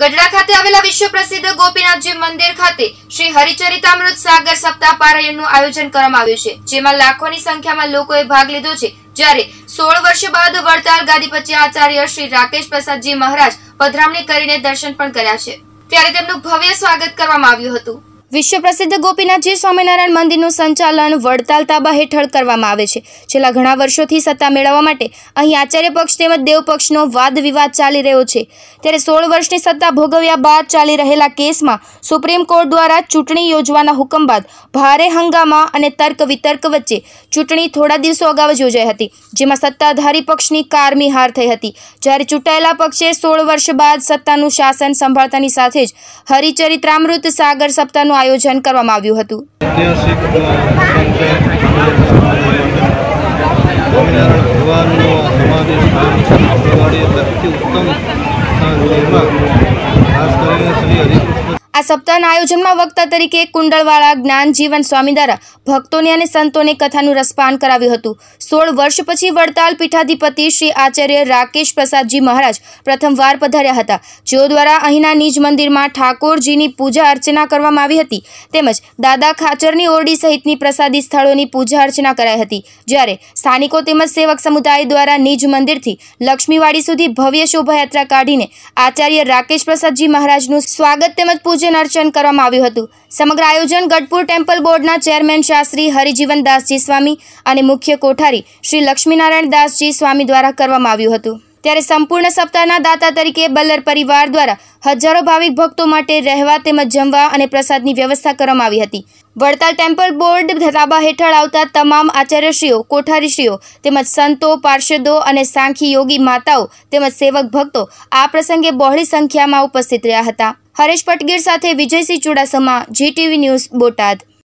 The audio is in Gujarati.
ગઢડા ખાતે આવેલા વિશ્વ પ્રસિદ્ધ ગોપીનાથજી મંદિર ખાતે શ્રી હરિચરિતામૃત સાગર સપ્તાહ પારાયણનું આયોજન કરવામાં આવ્યું છે જેમાં લાખોની સંખ્યામાં લોકોએ ભાગ લીધો છે જ્યારે સોળ વર્ષ બાદ વડતાલ ગાદીપતિ આચાર્ય શ્રી રાકેશ પ્રસાદજી મહારાજ પધરામણી કરીને દર્શન પણ કર્યા છે ત્યારે તેમનું ભવ્ય સ્વાગત કરવામાં આવ્યું હતું વિશ્વ પ્રસિદ્ધ ગોપીનાથજી સ્વામિનારાયણ મંદિરનું સંચાલન વડતાલ તાબા હેઠળ કરવામાં આવે છે છેલ્લા ઘણા વર્ષોથી સત્તા મેળવવા માટે અહીં આચાર્ય પક્ષ તેમજ દેવ પક્ષનો વાદ વિવાદ ચાલી રહ્યો છે ત્યારે સોળ વર્ષની સત્તા ભોગવ્યા બાદ ચાલી રહેલા કેસમાં સુપ્રીમ કોર્ટ દ્વારા ચૂંટણી યોજવાના હુકમ બાદ ભારે હંગામા અને તર્ક વિતર્ક વચ્ચે ચૂંટણી થોડા દિવસો અગાઉ જ યોજાઈ હતી જેમાં સત્તાધારી પક્ષની કારમી હાર થઈ હતી જ્યારે ચૂંટાયેલા પક્ષે સોળ વર્ષ બાદ સત્તાનું શાસન સંભાળતાની સાથે જ હરિચરિત્રામૃત સાગર સપ્તાહનું આયોજન કરવામાં આવ્યું હતું ખાસ કરીને શ્રી આ સપ્તાહના આયોજનમાં વક્તા તરીકે કુંડળવાળા જ્ઞાનજીવન સ્વામી દ્વારા ભક્તોને અને સંતોને કથાનું રસપાન કરાવ્યું હતું સોળ વર્ષ પછી વડતાલ પીઠાધિપતિ શ્રી આચાર્ય રાકેશ પ્રસાદજી મહારાજ પ્રથમવાર પધાર્યા હતા જેઓ દ્વારા અહીંના નિજ મંદિરમાં ઠાકોરજીની પૂજા અર્ચના કરવામાં આવી હતી તેમજ દાદા ખાચરની ઓરડી સહિતની પ્રસાદી સ્થળોની પૂજા અર્ચના કરાઈ હતી જ્યારે સ્થાનિકો તેમજ સેવક સમુદાય દ્વારા નિજ મંદિરથી લક્ષ્મીવાડી સુધી ભવ્ય શોભાયાત્રા કાઢીને આચાર્ય રાકેશ પ્રસાદજી મહારાજનું સ્વાગત તેમજ પૂજા પૂજન અર્ચન કરવામાં આવ્યું હતું સમગ્ર આયોજન ગઢપુર ટેમ્પલ બોર્ડના ચેરમેન શાસ્ત્રી હરિજીવન દાસજી સ્વામી અને મુખ્ય કોઠારી શ્રી લક્ષ્મીનારાયણ દાસજી સ્વામી દ્વારા કરવામાં આવ્યું હતું ત્યારે સંપૂર્ણ સપ્તાહના દાતા તરીકે બલ્લર પરિવાર દ્વારા હજારો ભાવિક ભક્તો માટે રહેવા તેમજ જમવા અને પ્રસાદની વ્યવસ્થા કરવામાં આવી હતી વડતાલ ટેમ્પલ બોર્ડ ધાબા હેઠળ આવતા તમામ આચાર્યશ્રીઓ કોઠારીશ્રીઓ તેમજ સંતો પાર્ષદો અને સાંખી યોગી માતાઓ તેમજ સેવક ભક્તો આ પ્રસંગે બહોળી સંખ્યામાં ઉપસ્થિત રહ્યા હતા હરેશ પટગીર સાથે વિજયસિંહ ચુડાસમા જીટીવી ન્યૂઝ બોટાદ